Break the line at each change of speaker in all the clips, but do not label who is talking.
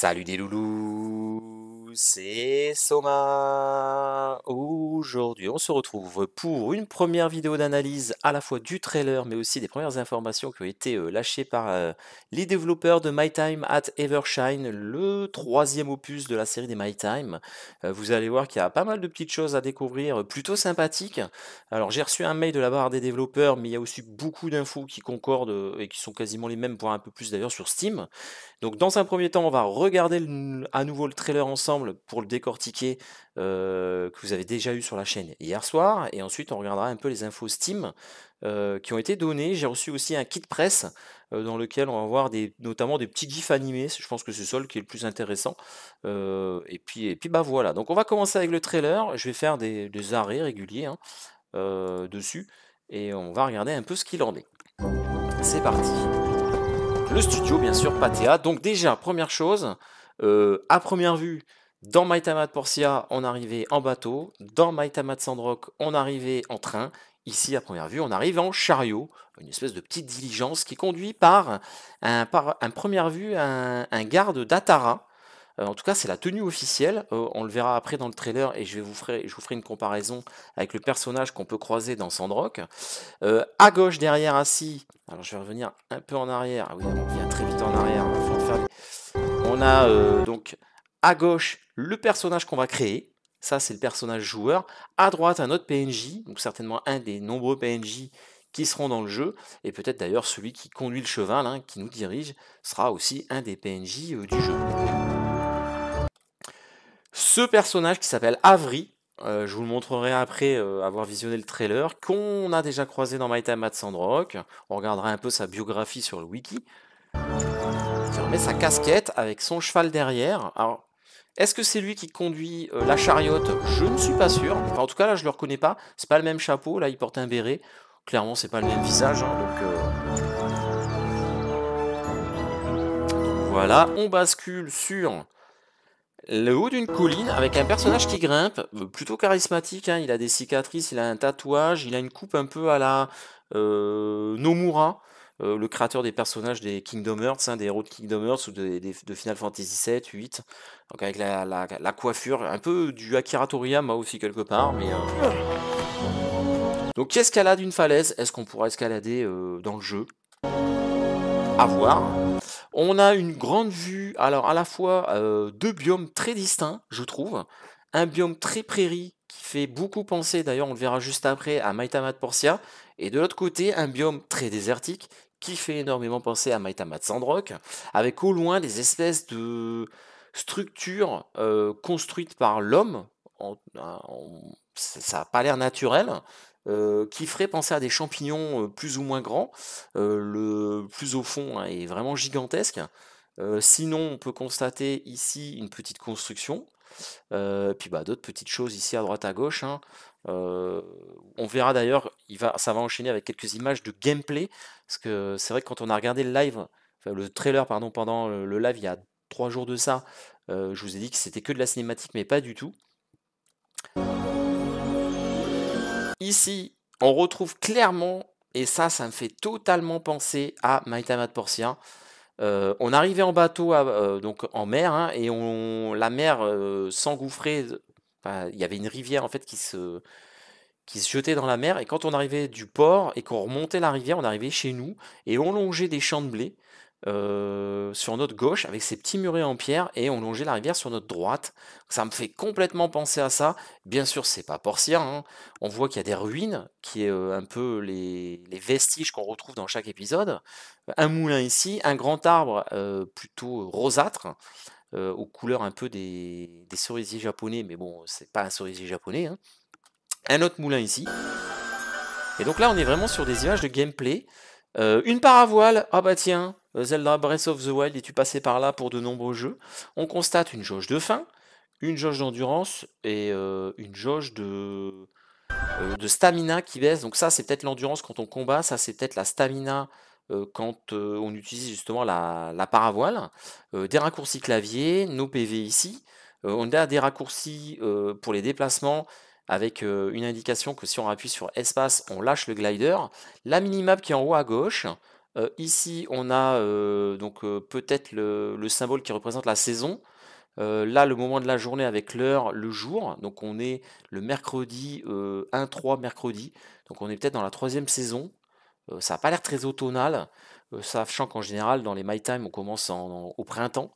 Salut des loulous c'est Soma. Aujourd'hui, on se retrouve pour une première vidéo d'analyse à la fois du trailer, mais aussi des premières informations qui ont été euh, lâchées par euh, les développeurs de My Time at Evershine, le troisième opus de la série des My Time. Euh, vous allez voir qu'il y a pas mal de petites choses à découvrir, plutôt sympathiques. Alors, j'ai reçu un mail de la barre des développeurs, mais il y a aussi beaucoup d'infos qui concordent et qui sont quasiment les mêmes, voire un peu plus d'ailleurs sur Steam. Donc, dans un premier temps, on va regarder à nouveau le trailer ensemble pour le décortiquer euh, que vous avez déjà eu sur la chaîne hier soir. Et ensuite, on regardera un peu les infos Steam euh, qui ont été données. J'ai reçu aussi un kit presse euh, dans lequel on va voir des, notamment des petits gifs animés. Je pense que c'est ça qui est le plus intéressant. et puis, et puis bah voilà. Donc on va commencer avec le trailer. Je vais faire des, arrêts réguliers hein, dessus et on va regarder un peu ce qu'il en est. C'est parti. Le studio, bien sûr, Patea. Donc déjà, première chose, à première vue, dans Maitama de Porcia, on arrivait en bateau. Dans Maitama de Sandrock, on arrivait en train. Ici, à première vue, on arrive en chariot, une espèce de petite diligence qui conduit par, un, par, un première vue, un, garde d'Atara. Euh, en tout cas, c'est la tenue officielle. Euh, on le verra après dans le trailer et je, vais vous, ferai, je vous ferai une comparaison avec le personnage qu'on peut croiser dans Sandrock. Euh, à gauche, derrière, assis. Alors, je vais revenir un peu en arrière. Ah oui, on vient très vite en arrière. on a donc à gauche le personnage qu'on va créer, ça c'est le personnage joueur, à droite un autre PNJ, donc certainement un des nombreux PNJ qui seront dans le jeu, et peut-être d'ailleurs celui qui conduit le cheval, hein, qui nous dirige, sera aussi un des PNJ euh, du jeu. Ce personnage qui s'appelle Avri, euh, je vous le montrerai après euh, avoir visionné le trailer, qu'on a déjà croisé dans My Time at Sandrock. On regardera un peu sa biographie sur le wiki. Il sa casquette avec son cheval derrière. Alors, est-ce que c'est lui qui conduit euh, la chariote Je ne suis pas sûr. en tout cas, là, je le reconnais pas. C'est pas le même chapeau. Là, il porte un béret. Clairement, c'est pas le même visage. Hein,
euh. voilà,
on bascule sur le haut d'une colline avec un personnage qui grimpe, euh, plutôt charismatique. Hein. il a des cicatrices, il a un tatouage, il a une coupe un peu à la Nomura. Euh, le créateur des personnages des Kingdom Hearts, hein, des héros de Kingdom Hearts ou de, Final Fantasy VII, 8, donc avec la, coiffure, un peu du Akira Toriyama aussi quelque part, mais... Euh. Donc qui escalade une falaise Est-ce qu'on pourra escalader euh, dans le jeu À voir. On a une grande vue, alors à la fois deux biomes très distincts, je trouve. Un biome très prairie qui fait beaucoup penser, d'ailleurs on le verra juste après, à Maitama de Portia, et de l'autre côté un biome très désertique qui fait énormément penser à Maitama Sandrock, avec au loin des espèces de structures euh, construites par l'homme, ça n'a pas l'air naturel, euh, qui ferait penser à des champignons euh, plus ou moins grands. le plus au fond hein, est vraiment gigantesque. sinon, on peut constater ici une petite construction, puis bah, d'autres petites choses ici à droite à gauche. Hein. on verra d'ailleurs, ça va enchaîner avec quelques images de gameplay parce que c'est vrai que quand on a regardé le live, le trailer, pardon, pendant le live il y a trois jours de ça, je vous ai dit que c'était que de la cinématique, mais pas du tout. Ici, on retrouve clairement, et ça, ça me fait totalement penser à My de on arrivait en bateau, donc en mer, hein, et on, la mer s'engouffrait. Il y avait une rivière en fait qui se, qui se jetaient dans la mer. Et quand on arrivait du port et qu'on remontait la rivière, on arrivait chez nous et on longeait des champs de blé euh, sur notre gauche avec ces petits murets en pierre et on longeait la rivière sur notre droite. Ça me fait complètement penser à ça. Bien sûr, c'est pas portière, hein. On voit qu'il y a des ruines, qui est euh, un peu les, vestiges qu'on retrouve dans chaque épisode. Un moulin ici, un grand arbre euh, plutôt rosâtre. aux couleurs un peu des, cerisiers japonais, mais bon, c'est pas un cerisier japonais, hein un autre moulin ici. Et donc là, on est vraiment sur des images de gameplay. Euh, une paravoile, ah bah tiens, euh, Zelda Breath of the Wild Et tu passé par là pour de nombreux jeux On constate une jauge de faim, une jauge d'endurance et euh, une jauge de, de stamina qui baisse. Donc ça, c'est peut-être l'endurance quand on combat, ça c'est peut-être la stamina quand on utilise justement la, la paravoile. des raccourcis clavier, nos PV ici. on a des raccourcis pour les déplacements avec euh, une indication que si on appuie sur espace, on lâche le glider. La minimap qui est en haut à gauche. Euh, ici, on a euh, donc peut-être le, symbole qui représente la saison. là, le moment de la journée avec l'heure, le jour. Donc, on est le mercredi 1-3 mercredi. Donc, on est peut-être dans la troisième saison. ça n'a pas l'air très automnal, sachant qu'en général, dans les My Time, on commence au printemps.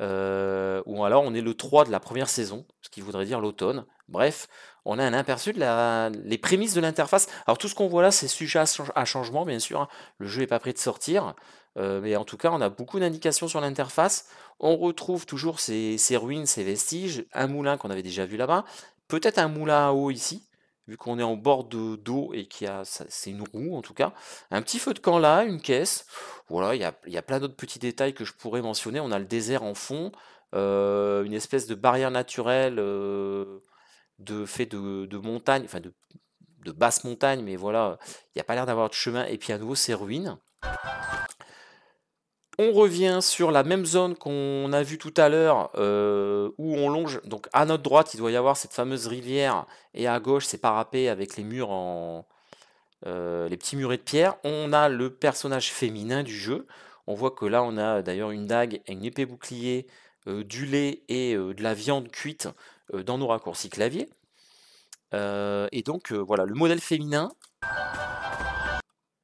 ou alors, on est le 3 de la première saison, ce qui voudrait dire l'automne. Bref, on a un aperçu de les prémices de l'interface. Alors tout ce qu'on voit là, c'est sujet à, changement, bien sûr. Hein. Le jeu n'est pas prêt de sortir. Euh, mais en tout cas, on a beaucoup d'indications sur l'interface. On retrouve toujours ces, ruines, ces vestiges. Un moulin qu'on avait déjà vu là-bas. Peut-être un moulin à eau ici, vu qu'on est en bord d'eau et qu'il y a... C'est une roue, en tout cas. Un petit feu de camp là, une caisse. Voilà, il y a, plein d'autres petits détails que je pourrais mentionner. On a le désert en fond. Euh, une espèce de barrière naturelle euh, de fait de, de montagne, de, de basse montagne, mais voilà, il n'y a pas l'air d'avoir de chemin, et puis à nouveau c'est ruines. On revient sur la même zone qu'on a vue tout à l'heure euh, où on longe. Donc à notre droite, il doit y avoir cette fameuse rivière et à gauche, c'est parapet avec les murs en euh, les petits murets de pierre. On a le personnage féminin du jeu. On voit que là, on a d'ailleurs une dague et une épée bouclier, euh, du lait et de la viande cuite euh, dans nos raccourcis clavier. Euh, et donc euh, voilà, le modèle féminin.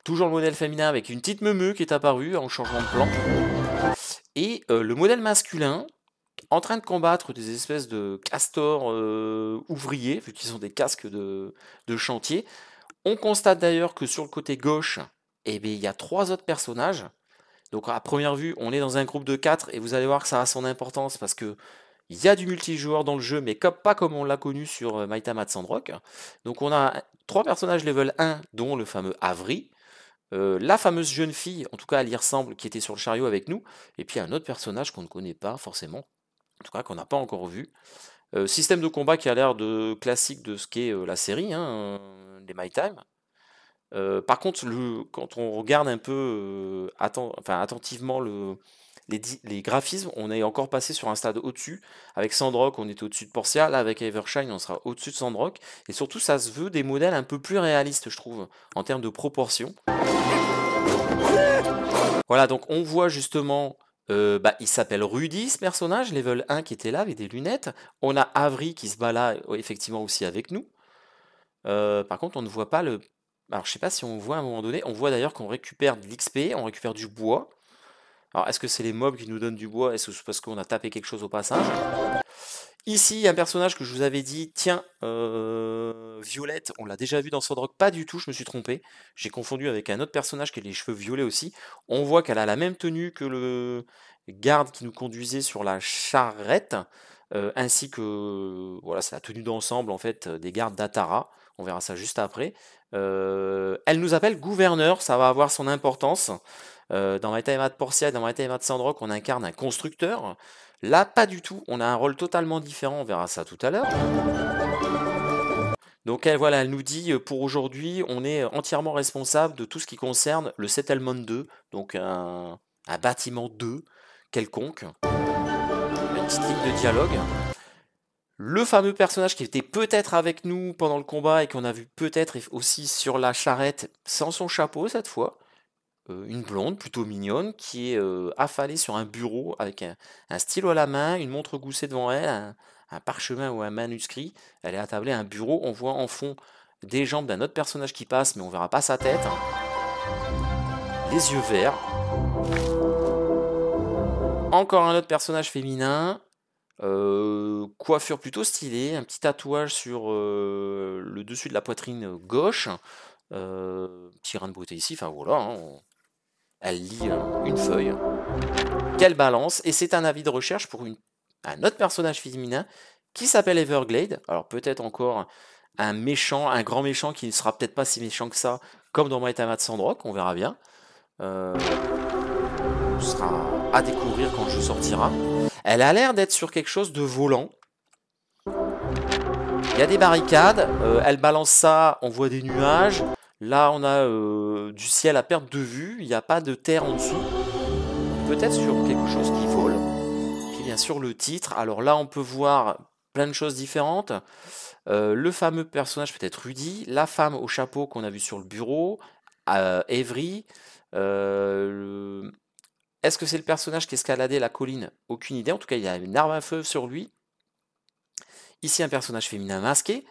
Toujours le modèle féminin avec une petite meumeu qui est apparue en changement de plan. Et le modèle masculin, en train de combattre des espèces de castors ouvriers, vu qu'ils ont des casques de, chantier. On constate d'ailleurs que sur le côté gauche, eh bien, il y a trois autres personnages. Donc à première vue, on est dans un groupe de quatre et vous allez voir que ça a son importance parce que il y a du multijoueur dans le jeu, mais pas comme on l'a connu sur euh, Time at Sandrock. Donc on a trois personnages level 1, dont le fameux Avri, euh, la fameuse jeune fille, en tout cas elle y ressemble, qui était sur le chariot avec nous, et puis un autre personnage qu'on ne connaît pas forcément, en tout cas qu'on n'a pas encore vu. Euh, système de combat qui a l'air de classique de ce qu'est la série, hein, les My Time. par contre, quand on regarde un peu enfin, attentivement le, les, graphismes, on est encore passé sur un stade au-dessus. Avec Sandrock, on était au-dessus de Portia. Là, avec Evershine, on sera au-dessus de Sandrock. Et surtout, ça se veut des modèles un peu plus réalistes, je trouve, en termes de proportions. Voilà, donc on voit justement euh, bah, il s'appelle Rudy, ce personnage, level 1 qui était là avec des lunettes. On a Avery qui se bat là, effectivement, aussi avec nous. Euh, par contre, on ne voit pas le. Alors, je sais pas si on voit à un moment donné. On voit d'ailleurs qu'on récupère de l'XP, on récupère du bois. Alors, est-ce que c'est les mobs qui nous donnent du bois Est-ce que c'est parce qu'on a tapé quelque chose au passage Ici, il y a un personnage que je vous avais dit, tiens, euh, Violette, on l'a déjà vu dans Rock. pas du tout, je me suis trompé. J'ai confondu avec un autre personnage qui a les cheveux violets aussi. On voit qu'elle a la même tenue que le garde qui nous conduisait sur la charrette, euh, ainsi que, voilà, c'est la tenue d'ensemble, en fait, des gardes d'Atara. On verra ça juste après. Euh, elle nous appelle gouverneur, ça va avoir son importance. Euh, dans My Time Portia, dans My Time Sandrock, on incarne un constructeur. Là, pas du tout. On a un rôle totalement différent. On verra ça tout à l'heure. Donc elle, voilà, elle nous dit euh, pour aujourd'hui, on est entièrement responsable de tout ce qui concerne le Settlement 2, donc un, bâtiment 2 quelconque. Une petit de dialogue. Le fameux personnage qui était peut-être avec nous pendant le combat et qu'on a vu peut-être aussi sur la charrette sans son chapeau cette fois. Euh, une blonde plutôt mignonne qui est euh, affalée sur un bureau avec un, stylo à la main, une montre goussée devant elle, un, parchemin ou un manuscrit. Elle est attablée à un bureau. On voit en fond des jambes d'un autre personnage qui passe, mais on verra pas sa tête. Hein. Les yeux verts. Encore un autre personnage féminin. Euh, coiffure plutôt stylée, un petit tatouage sur le dessus de la poitrine gauche, petit rein de beauté ici, enfin voilà, hein, elle lit euh, une feuille qu'elle balance, et c'est un avis de recherche pour un autre personnage féminin qui s'appelle Everglade. Alors peut-être encore un méchant, un grand méchant qui ne sera peut-être pas si méchant que ça, comme dans de Sandrock, on verra bien. Euh, sera à découvrir quand je sortira. Elle a l'air d'être sur quelque chose de volant. Il y a des barricades, euh, elle balance ça, on voit des nuages, Là, on a euh, du ciel à perte de vue, il n'y a pas de terre en dessous. Peut-être sur quelque chose qui vole, qui bien sûr le titre. Alors là, on peut voir plein de choses différentes. Euh, le fameux personnage, peut-être Rudy, la femme au chapeau qu'on a vu sur le bureau, Avery. Euh, est-ce que c'est le personnage qui escaladait la colline Aucune idée. En tout cas, il y a une arme à feu sur lui. Ici, un personnage féminin masqué.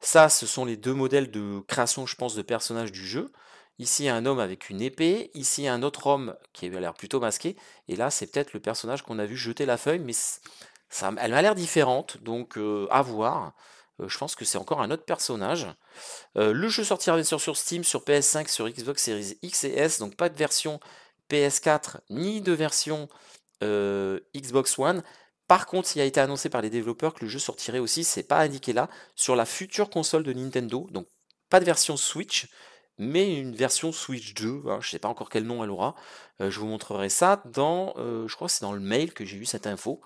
Ça, ce sont les deux modèles de création, je pense, de personnages du jeu. Ici, un homme avec une épée. Ici, un autre homme qui a l'air plutôt masqué. Et là, c'est peut-être le personnage qu'on a vu jeter la feuille, mais ça, elle m'a l'air différente, donc euh, à voir. Euh, je pense que c'est encore un autre personnage. Euh, le jeu sortira bien sûr sur Steam, sur PS5, sur Xbox Series X et S, donc pas de version PS4 ni de version Xbox One. Par contre, il a été annoncé par les développeurs que le jeu sortirait aussi, c'est pas indiqué là, sur la future console de Nintendo, donc pas de version Switch, mais une version Switch 2, Je hein, je sais pas encore quel nom elle aura. Euh, je vous montrerai ça dans, euh, je crois que c'est dans le mail que j'ai eu cette info.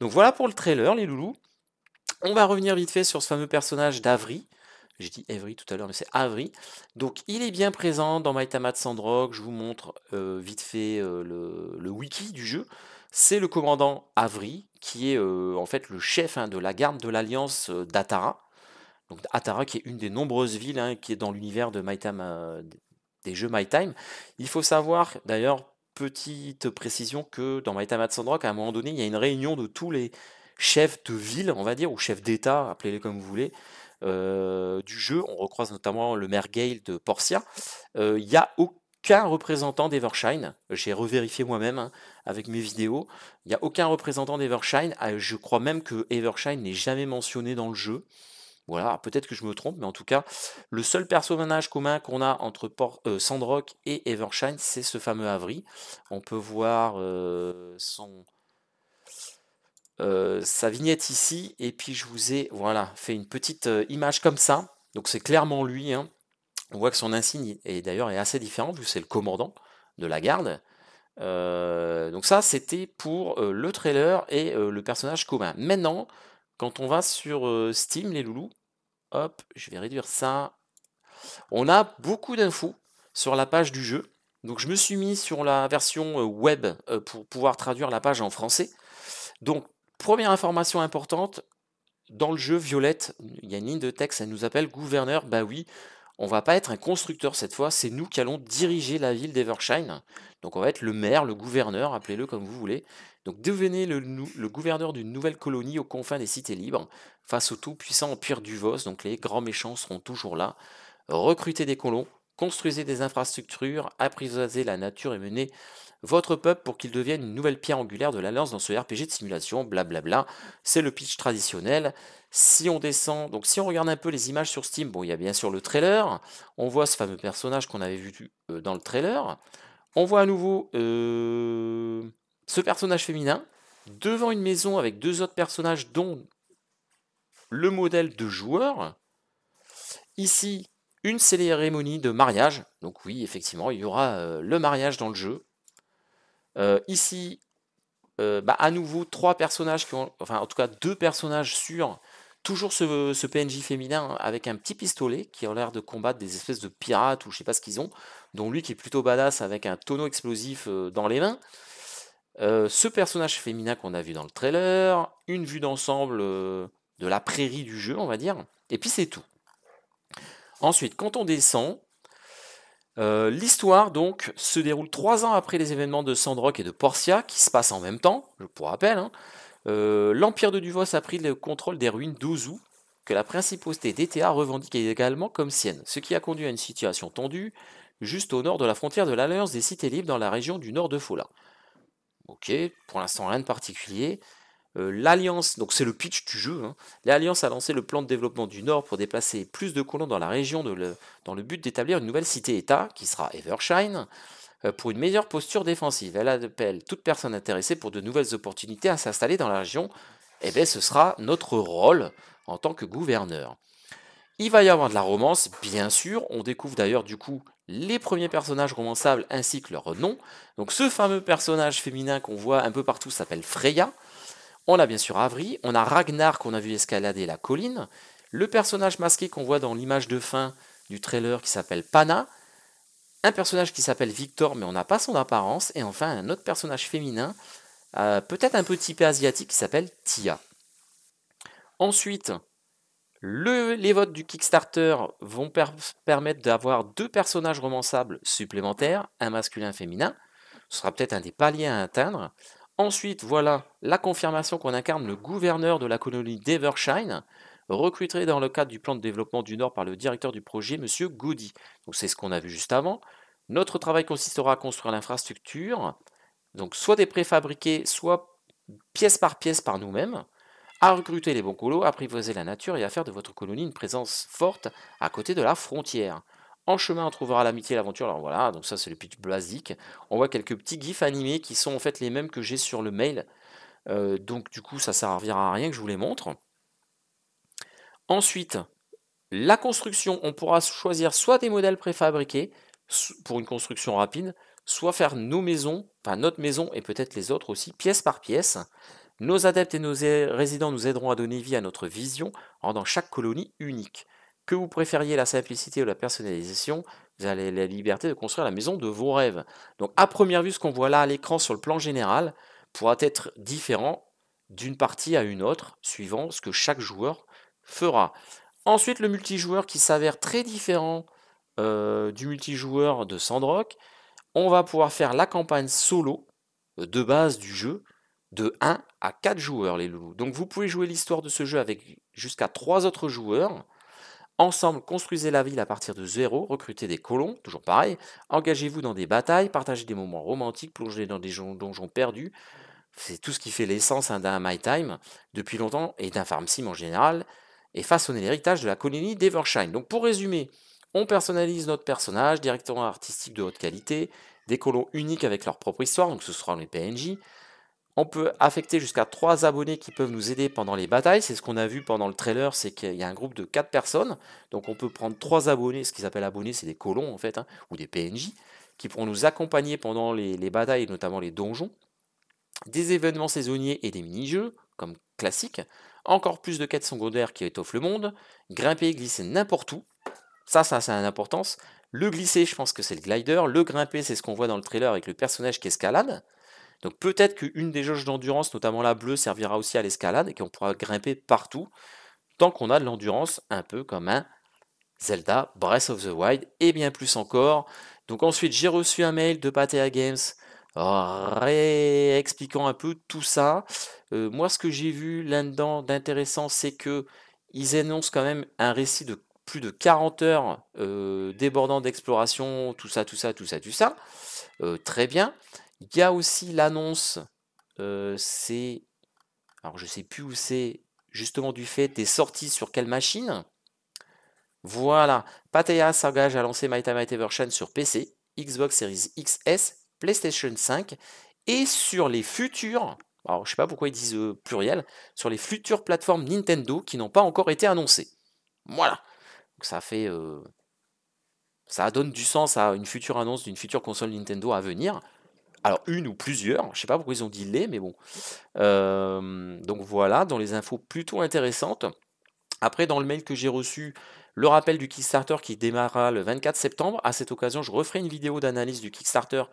Donc voilà pour le trailer, les loulous. On va revenir vite fait sur ce fameux personnage d'Avry. J'ai dit Avery tout à l'heure, mais c'est Avry. Donc il est bien présent dans My de Sandrock. Je vous montre euh, vite fait le, wiki du jeu c'est le commandant Avri, qui est euh, en fait le chef hein, de la garde de l'alliance euh, d'Atara. Donc Atara, qui est une des nombreuses villes hein, qui est dans l'univers de My euh, des jeux My Time. Il faut savoir, d'ailleurs, petite précision, que dans My Time at Sandrock, à un moment donné, il y a une réunion de tous les chefs de ville, on va dire, ou chefs d'État, appelez-les comme vous voulez, du jeu. On recroise notamment le maire Gale de Portia. Il y a aucun représentant d'Evershine. J'ai revérifié moi-même hein, avec mes vidéos. Il n'y a aucun représentant d'Evershine. Ah, je crois même que Evershine n'est jamais mentionné dans le jeu. Voilà, peut-être que je me trompe, mais en tout cas, le seul personnage commun qu'on a entre euh, Sandrock et Evershine, c'est ce fameux Avery. On peut voir euh, son, euh, sa vignette ici, et puis je vous ai voilà, fait une petite image comme ça. Donc c'est clairement lui. Hein on voit que son insigne est d'ailleurs est assez différent, vu que c'est le commandant de la garde. Euh, donc ça, c'était pour euh, le trailer et euh, le personnage commun. Maintenant, quand on va sur Steam, les loulous, hop, je vais réduire ça. On a beaucoup d'infos sur la page du jeu. Donc je me suis mis sur la version web pour pouvoir traduire la page en français. Donc, première information importante, dans le jeu Violette, il y a une ligne de texte, elle nous appelle gouverneur. Bah oui, on va pas être un constructeur cette fois, c'est nous qui allons diriger la ville d'Evershine. Donc on va être le maire, le gouverneur, appelez-le comme vous voulez. Donc devenez le, le gouverneur d'une nouvelle colonie aux confins des cités libres, face au tout puissant empire du Vos, donc les grands méchants seront toujours là. Recrutez des colons, Construisez des infrastructures, apprivoisez la nature et menez votre peuple pour qu'il devienne une nouvelle pierre angulaire de l'Alliance dans ce RPG de simulation, blablabla. C'est le pitch traditionnel. Si on descend, donc si on regarde un peu les images sur Steam, bon, il y a bien sûr le trailer. On voit ce fameux personnage qu'on avait vu euh, dans le trailer. On voit à nouveau euh, ce personnage féminin devant une maison avec deux autres personnages, dont le modèle de joueur. Ici, une cérémonie de mariage. Donc oui, effectivement, il y aura euh, le mariage dans le jeu. Euh, ici, euh, bah, à nouveau, trois personnages qui ont, enfin en tout cas deux personnages sur toujours ce, PNJ féminin avec un petit pistolet qui a l'air de combattre des espèces de pirates ou je sais pas ce qu'ils ont, dont lui qui est plutôt badass avec un tonneau explosif dans les mains. ce personnage féminin qu'on a vu dans le trailer, une vue d'ensemble de la prairie du jeu, on va dire, et puis c'est tout. Ensuite, quand on descend, euh, l'histoire donc se déroule trois ans après les événements de Sandrock et de Portia, qui se passent en même temps, pour rappel. Hein. Euh, L'Empire de Duvos a pris le contrôle des ruines d'Ozu, que la principauté d'ETA revendique également comme sienne, ce qui a conduit à une situation tendue, juste au nord de la frontière de l'Alliance des Cités Libres dans la région du nord de Fola. Ok, pour l'instant rien de particulier. Euh, l'Alliance, donc c'est le pitch du jeu, hein. l'Alliance a lancé le plan de développement du Nord pour déplacer plus de colons dans la région dans le but d'établir une nouvelle cité-État, qui sera Evershine, euh, pour une meilleure posture défensive. Elle appelle toute personne intéressée pour de nouvelles opportunités à s'installer dans la région. Et eh bien ce sera notre rôle en tant que gouverneur. Il va y avoir de la romance, bien sûr. On découvre d'ailleurs du coup les premiers personnages romançables ainsi que leur nom. Donc ce fameux personnage féminin qu'on voit un peu partout s'appelle Freya. On a bien sûr Avri, on a Ragnar qu'on a vu escalader la colline, le personnage masqué qu'on voit dans l'image de fin du trailer qui s'appelle Pana, un personnage qui s'appelle Victor mais on n'a pas son apparence, et enfin un autre personnage féminin, euh, peut-être un peu typé asiatique, qui s'appelle Tia. Ensuite, les votes du Kickstarter vont permettre d'avoir deux personnages romançables supplémentaires, un masculin et un féminin. Ce sera peut-être un des paliers à atteindre. Ensuite, voilà la confirmation qu'on incarne le gouverneur de la colonie d'Evershine, recruté dans le cadre du plan de développement du Nord par le directeur du projet, M. Goody. Donc c'est ce qu'on a vu juste avant. Notre travail consistera à construire l'infrastructure, donc soit des préfabriqués, soit pièce par pièce par nous-mêmes, à recruter les bons colos, à apprivoiser la nature et à faire de votre colonie une présence forte à côté de la frontière. En chemin, on trouvera l'amitié et l'aventure. Alors voilà, donc ça c'est le pitch basique. On voit quelques petits gifs animés qui sont en fait les mêmes que j'ai sur le mail. Euh, donc du coup, ça ne servira à rien que je vous les montre. Ensuite, la construction, on pourra choisir soit des modèles préfabriqués pour une construction rapide, soit faire nos maisons, enfin notre maison et peut-être les autres aussi, pièce par pièce. Nos adeptes et nos résidents nous aideront à donner vie à notre vision, rendant chaque colonie unique. Que vous préfériez la simplicité ou la personnalisation, vous avez la liberté de construire la maison de vos rêves. Donc à première vue, ce qu'on voit là à l'écran sur le plan général pourra être différent d'une partie à une autre, suivant ce que chaque joueur fera. Ensuite, le multijoueur qui s'avère très différent euh, du multijoueur de Sandrock, on va pouvoir faire la campagne solo euh, de base du jeu de 1 à 4 joueurs, les loulous. Donc vous pouvez jouer l'histoire de ce jeu avec jusqu'à 3 autres joueurs Ensemble, construisez la ville à partir de zéro, recrutez des colons, toujours pareil, engagez-vous dans des batailles, partagez des moments romantiques, plongez dans des donjons perdus. C'est tout ce qui fait l'essence hein, d'un My Time depuis longtemps et d'un Farm Sim en général, et façonnez l'héritage de la colonie d'Evershine. Donc pour résumer, on personnalise notre personnage, directeur artistique de haute qualité, des colons uniques avec leur propre histoire, donc ce seront les PNJ, on peut affecter jusqu'à 3 abonnés qui peuvent nous aider pendant les batailles. C'est ce qu'on a vu pendant le trailer, c'est qu'il y a un groupe de 4 personnes. Donc on peut prendre 3 abonnés, ce qu'ils appellent abonnés, c'est des colons en fait, hein, ou des PNJ, qui pourront nous accompagner pendant les, batailles, notamment les donjons. Des événements saisonniers et des mini-jeux, comme classique. Encore plus de quêtes secondaires qui étoffent le monde. Grimper et glisser n'importe où. Ça, ça, ça a une importance. Le glisser, je pense que c'est le glider. Le grimper, c'est ce qu'on voit dans le trailer avec le personnage qui escalade. Donc peut-être qu'une des jauges d'endurance, notamment la bleue, servira aussi à l'escalade et qu'on pourra grimper partout tant qu'on a de l'endurance, un peu comme un Zelda Breath of the Wild et bien plus encore. Donc ensuite, j'ai reçu un mail de Patea Games réexpliquant un peu tout ça. Euh, moi, ce que j'ai vu là-dedans d'intéressant, c'est que ils énoncent quand même un récit de plus de 40 heures euh, débordant d'exploration, tout ça, tout ça, tout ça, tout ça. Euh, très bien. Il y a aussi l'annonce, euh, c'est, alors je sais plus où c'est, justement du fait des sorties sur quelle machine. Voilà, Patea s'engage à lancer My Time My Channel sur PC, Xbox Series XS, PlayStation 5 et sur les futures, alors je sais pas pourquoi ils disent euh, pluriel, sur les futures plateformes Nintendo qui n'ont pas encore été annoncées. Voilà, donc ça fait, euh, ça donne du sens à une future annonce d'une future console Nintendo à venir. Alors une ou plusieurs, je sais pas pourquoi ils ont dit les, mais bon. Euh, donc voilà, dans les infos plutôt intéressantes. Après, dans le mail que j'ai reçu, le rappel du Kickstarter qui démarra le 24 septembre. À cette occasion, je referai une vidéo d'analyse du Kickstarter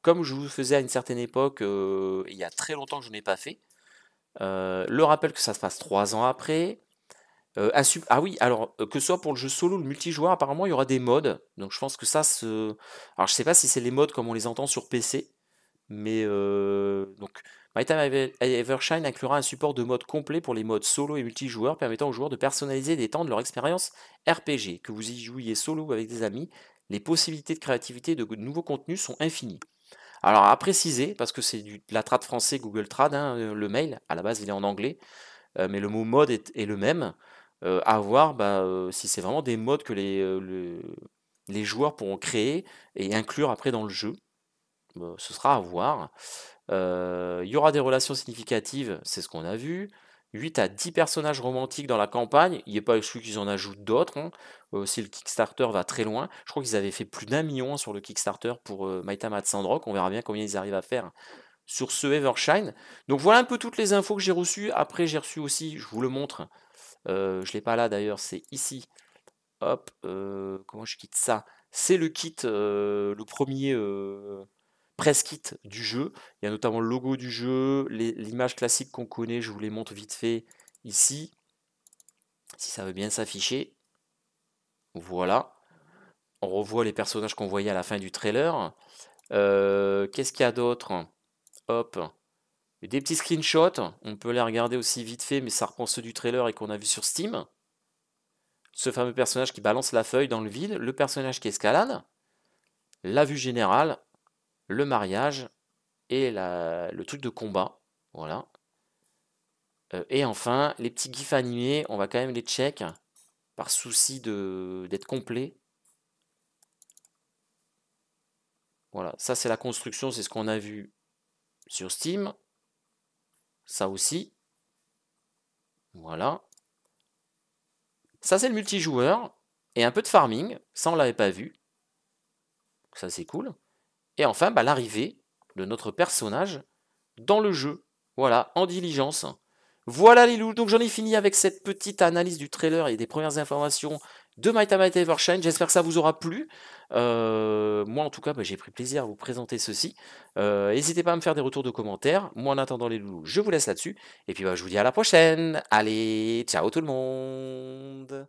comme je vous faisais à une certaine époque, euh, il y a très longtemps que je n'ai pas fait. Euh, le rappel que ça se passe trois ans après. ah oui, alors que ce soit pour le jeu solo le multijoueur, apparemment il y aura des modes. Donc je pense que ça se. Alors je sais pas si c'est les modes comme on les entend sur PC, mais euh, donc, Maritime e-, Evershine inclura un support de mode complet pour les modes solo et multijoueurs, permettant aux joueurs de personnaliser et d'étendre leur expérience RPG. Que vous y jouiez solo ou avec des amis, les possibilités de créativité et de nouveaux contenus sont infinies. Alors à préciser, parce que c'est de la trad français Google Trad, hein, le mail, à la base il est en anglais, mais le mot mode est, le même. à voir bah, si c'est vraiment des modes que les, les joueurs pourront créer et inclure après dans le jeu ce sera à voir. il y aura des relations significatives, c'est ce qu'on a vu. 8 à 10 personnages romantiques dans la campagne. Il a pas exclu qu'ils en ajoutent d'autres. Hein. si le Kickstarter va très loin. Je crois qu'ils avaient fait plus d'un million sur le Kickstarter pour euh, My Sandrock. On verra bien combien ils arrivent à faire sur ce Evershine. Donc voilà un peu toutes les infos que j'ai reçues. Après, j'ai reçu aussi, je vous le montre. je ne l'ai pas là d'ailleurs, c'est ici. Hop, comment je quitte ça C'est le kit, le premier presse du jeu. Il y a notamment le logo du jeu, l'image classique qu'on connaît, je vous les montre vite fait ici. Si ça veut bien s'afficher. Voilà. On revoit les personnages qu'on voyait à la fin du trailer. Euh, qu'est-ce qu'il y a d'autre Hop. Des petits screenshots. On peut les regarder aussi vite fait, mais ça reprend ceux du trailer et qu'on a vu sur Steam. Ce fameux personnage qui balance la feuille dans le vide. Le personnage qui escalade. La vue générale le mariage et le truc de combat. Voilà. Euh, et enfin, les petits gifs animés, on va quand même les check par souci d'être complet. Voilà, ça c'est la construction, c'est ce qu'on a vu sur Steam. Ça aussi. Voilà. Ça c'est le multijoueur et un peu de farming, ça on l'avait pas vu. Ça c'est cool. Et enfin, bah, l'arrivée de notre personnage dans le jeu. Voilà, en diligence. Voilà les loups, donc j'en ai fini avec cette petite analyse du trailer et des premières informations de My Time Evershine. J'espère que ça vous aura plu. Euh, moi en tout cas, bah, j'ai pris plaisir à vous présenter ceci. Euh, n'hésitez pas à me faire des retours de commentaires. Moi en attendant les loulous, je vous laisse là-dessus. Et puis bah, je vous dis à la prochaine. Allez, ciao tout le monde.